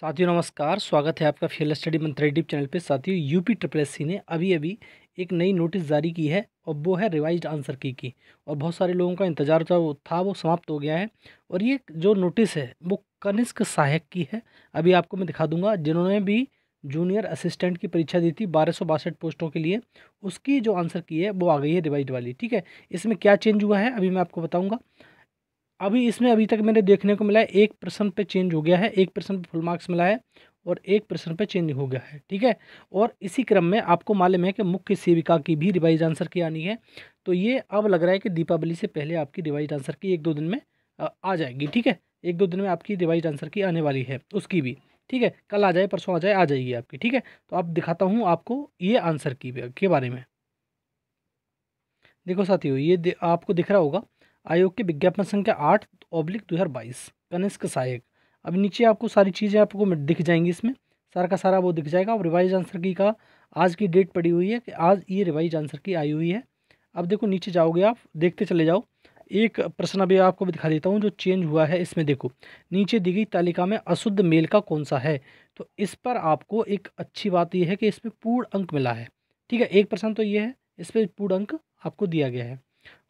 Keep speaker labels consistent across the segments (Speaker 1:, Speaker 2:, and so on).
Speaker 1: साथियों नमस्कार स्वागत है आपका फेल स्टडी मंत्री यूट्यूब चैनल पे साथियों यूपी ट्रिपल एस ने अभी अभी एक नई नोटिस जारी की है और वो है रिवाइज आंसर की की और बहुत सारे लोगों का इंतजार था वो था वो समाप्त हो गया है और ये जो नोटिस है वो कनिष्क सहायक की है अभी आपको मैं दिखा दूंगा जिन्होंने भी जूनियर असिस्टेंट की परीक्षा दी थी बारह पोस्टों के लिए उसकी जो आंसर की है वो आ गई है रिवाइज वाली ठीक है इसमें क्या चेंज हुआ है अभी मैं आपको बताऊँगा अभी इसमें अभी तक मैंने देखने को मिला है एक प्रश्न पे चेंज हो गया है एक प्रश्न पे फुल मार्क्स मिला है और एक प्रश्न पे चेंज हो गया है ठीक है और इसी क्रम में आपको मालूम है कि मुख्य सेविका की भी रिवाइज आंसर की आनी है तो ये अब लग रहा है कि दीपावली से पहले आपकी रिवाइज आंसर की एक दो दिन में आ जाएगी ठीक है एक दो दिन में आपकी रिवाइज आंसर की आने वाली है उसकी भी ठीक है कल आ जाए परसों आ जाए आ जाएगी आपकी ठीक है तो आप दिखाता हूँ आपको ये आंसर की के बारे में देखो साथियों ये आपको दिख रहा होगा आयोग के विज्ञापन संख्या आठ ऑब्लिक दो हज़ार बाईस कनिष्क सहायक अब नीचे आपको सारी चीज़ें आपको दिख जाएंगी इसमें सारा का सारा वो दिख जाएगा और रिवाइज आंसर की का आज की डेट पड़ी हुई है कि आज ये रिवाइज आंसर की आई हुई है अब देखो नीचे जाओगे आप देखते चले जाओ एक प्रश्न अभी आपको भी दिखा देता हूँ जो चेंज हुआ है इसमें देखो नीचे दी गई तालिका में अशुद्ध मेल का कौन सा है तो इस पर आपको एक अच्छी बात यह है कि इसमें पूर्ण अंक मिला है ठीक है एक प्रश्न तो ये है इस पर पूर्ण अंक आपको दिया गया है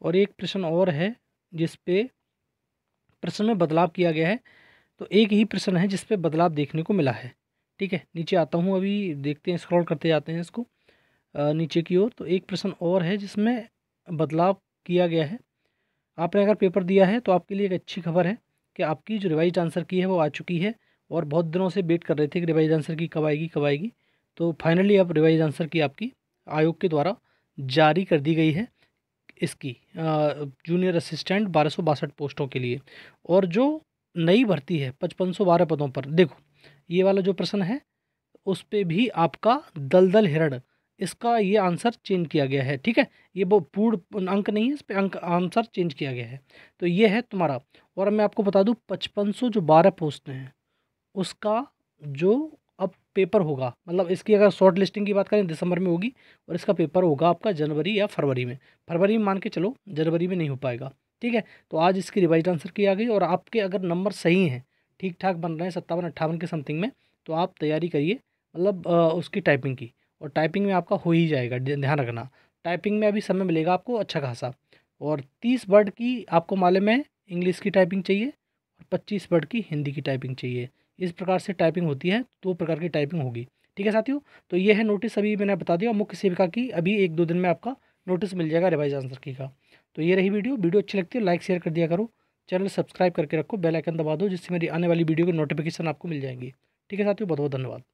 Speaker 1: और एक प्रश्न और है जिस पे प्रश्न में बदलाव किया गया है तो एक ही प्रश्न है जिस पे बदलाव देखने को मिला है ठीक है नीचे आता हूँ अभी देखते हैं स्क्रॉल करते जाते हैं इसको नीचे की ओर तो एक प्रश्न और है जिसमें बदलाव किया गया है आपने अगर पेपर दिया है तो आपके लिए एक अच्छी खबर है कि आपकी जो रिवाइज आंसर की है वो आ चुकी है और बहुत दिनों से वेट कर रहे थे कि रिवाइज आंसर की कब आएगी कब आएगी तो फाइनली अब रिवाइज आंसर की आपकी आयोग के द्वारा जारी कर दी गई है इसकी जूनियर असिस्टेंट बारह पोस्टों के लिए और जो नई भर्ती है पचपन सौ बारह पदों पर देखो ये वाला जो प्रश्न है उस पर भी आपका दलदल हिरण इसका ये आंसर चेंज किया गया है ठीक है ये वो पूर्ण अंक नहीं है इस पर अंक आंसर चेंज किया गया है तो ये है तुम्हारा और मैं आपको बता दूँ पचपन सौ जो बारह पोस्ट हैं उसका जो पेपर होगा मतलब इसकी अगर शॉर्ट लिस्टिंग की बात करें दिसंबर में होगी और इसका पेपर होगा आपका जनवरी या फरवरी में फरवरी में मान के चलो जनवरी में नहीं हो पाएगा ठीक है तो आज इसकी रिवाइज आंसर की आ गई और आपके अगर नंबर सही हैं ठीक ठाक बन रहे हैं सत्तावन अट्ठावन के समथिंग में तो आप तैयारी करिए मतलब उसकी टाइपिंग की और टाइपिंग में आपका हो ही जाएगा ध्यान रखना टाइपिंग में अभी समय मिलेगा आपको अच्छा खासा और तीस वर्ड की आपको मालूम है इंग्लिश की टाइपिंग चाहिए और पच्चीस वर्ड की हिंदी की टाइपिंग चाहिए इस प्रकार से टाइपिंग होती है दो प्रकार की टाइपिंग होगी ठीक है साथियों तो ये है नोटिस अभी मैंने बता दिया मुख्य सेविका की अभी एक दो दिन में आपका नोटिस मिल जाएगा रिवाइज आंसर की का तो ये रही वीडियो वीडियो अच्छी लगती है लाइक शेयर कर दिया करो चैनल सब्सक्राइब करके रखो बेल आइकन दबा दो जिससे मेरी आने वाली वीडियो की नोटिफिकेशन आपको मिल जाएंगी ठीक है साथियों बहुत बहुत धन्यवाद